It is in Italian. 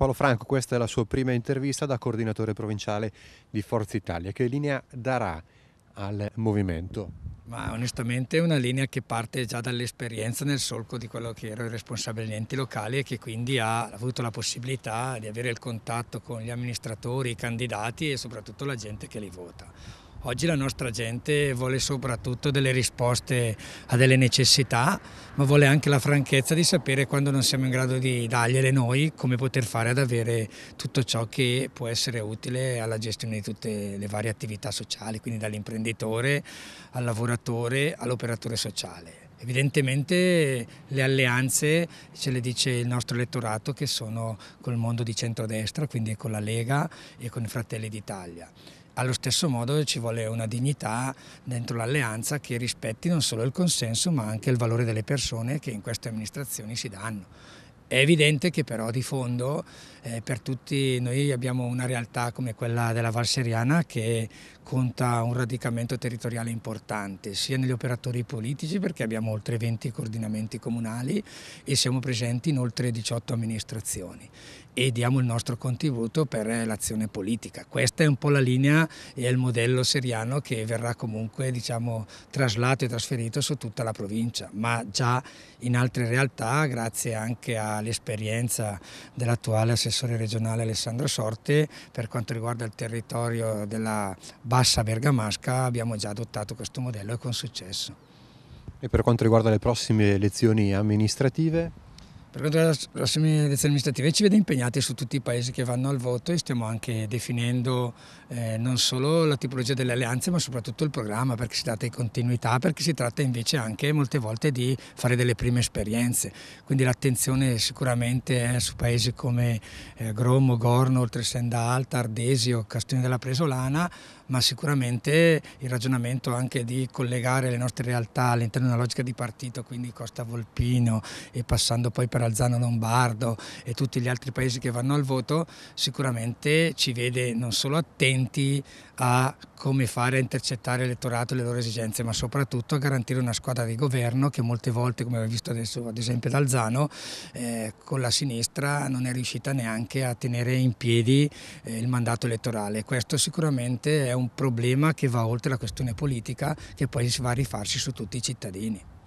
Paolo Franco, questa è la sua prima intervista da coordinatore provinciale di Forza Italia. Che linea darà al movimento? Ma onestamente è una linea che parte già dall'esperienza nel solco di quello che ero il responsabile degli enti locali e che quindi ha avuto la possibilità di avere il contatto con gli amministratori, i candidati e soprattutto la gente che li vota Oggi la nostra gente vuole soprattutto delle risposte a delle necessità, ma vuole anche la franchezza di sapere quando non siamo in grado di dargliele noi, come poter fare ad avere tutto ciò che può essere utile alla gestione di tutte le varie attività sociali, quindi dall'imprenditore al lavoratore all'operatore sociale. Evidentemente le alleanze, ce le dice il nostro elettorato, che sono col mondo di centrodestra, quindi con la Lega e con i Fratelli d'Italia allo stesso modo ci vuole una dignità dentro l'alleanza che rispetti non solo il consenso ma anche il valore delle persone che in queste amministrazioni si danno. È evidente che però di fondo eh, per tutti noi abbiamo una realtà come quella della Val Seriana che conta un radicamento territoriale importante sia negli operatori politici perché abbiamo oltre 20 coordinamenti comunali e siamo presenti in oltre 18 amministrazioni e diamo il nostro contributo per eh, l'azione politica. Questa è un po' la linea e il modello seriano che verrà comunque diciamo, traslato e trasferito su tutta la provincia, ma già in altre realtà, grazie anche all'esperienza dell'attuale assessore regionale Alessandro Sorte, per quanto riguarda il territorio della bassa bergamasca abbiamo già adottato questo modello e con successo. E per quanto riguarda le prossime elezioni amministrative? Per quanto riguarda le prossime elezioni amministrative ci vede impegnati su tutti i paesi che vanno al voto e stiamo anche definendo eh, non solo la tipologia delle alleanze ma soprattutto il programma perché si tratta di continuità, perché si tratta invece anche molte volte di fare delle prime esperienze. Quindi l'attenzione sicuramente è su paesi come eh, Gromo, Gorno, Oltresenda Alta, Ardesio, Castione della Presolana ma sicuramente il ragionamento anche di collegare le nostre realtà all'interno di una logica di partito, quindi Costa Volpino e passando poi per Alzano Lombardo e tutti gli altri paesi che vanno al voto, sicuramente ci vede non solo attenti a come fare a intercettare l'elettorato e le loro esigenze, ma soprattutto a garantire una squadra di governo che molte volte, come abbiamo visto adesso ad esempio ad Alzano, eh, con la sinistra non è riuscita neanche a tenere in piedi eh, il mandato elettorale. Questo sicuramente è un un problema che va oltre la questione politica che poi si va a rifarsi su tutti i cittadini.